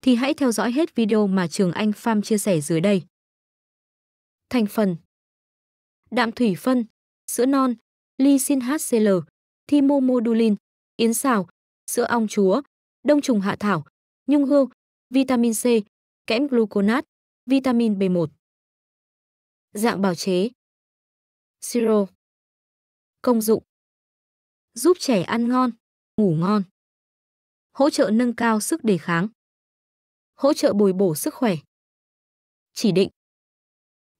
thì hãy theo dõi hết video mà Trường Anh Pham chia sẻ dưới đây. Thành phần Đạm thủy phân, sữa non, lysin HCl, thymomodulin, yến xào, sữa ong chúa, đông trùng hạ thảo, nhung hương, vitamin C, kẽm gluconat, vitamin B1. Dạng bào chế Siro Công dụng Giúp trẻ ăn ngon, ngủ ngon Hỗ trợ nâng cao sức đề kháng hỗ trợ bồi bổ sức khỏe. Chỉ định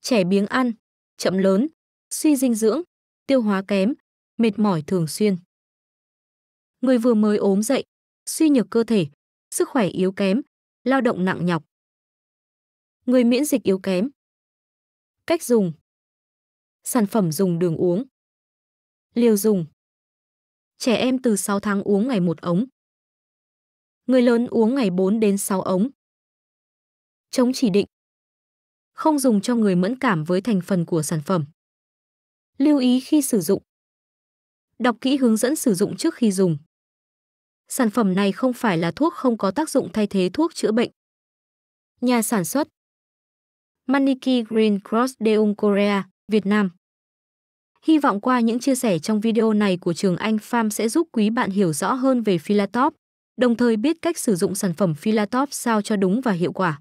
Trẻ biếng ăn, chậm lớn, suy dinh dưỡng, tiêu hóa kém, mệt mỏi thường xuyên. Người vừa mới ốm dậy, suy nhược cơ thể, sức khỏe yếu kém, lao động nặng nhọc. Người miễn dịch yếu kém. Cách dùng Sản phẩm dùng đường uống Liều dùng Trẻ em từ 6 tháng uống ngày 1 ống. Người lớn uống ngày 4 đến 6 ống chống chỉ định. Không dùng cho người mẫn cảm với thành phần của sản phẩm. Lưu ý khi sử dụng. Đọc kỹ hướng dẫn sử dụng trước khi dùng. Sản phẩm này không phải là thuốc không có tác dụng thay thế thuốc chữa bệnh. Nhà sản xuất Maniki Green Cross Deung Korea, Việt Nam Hy vọng qua những chia sẻ trong video này của trường Anh Farm sẽ giúp quý bạn hiểu rõ hơn về Philatop, đồng thời biết cách sử dụng sản phẩm Philatop sao cho đúng và hiệu quả.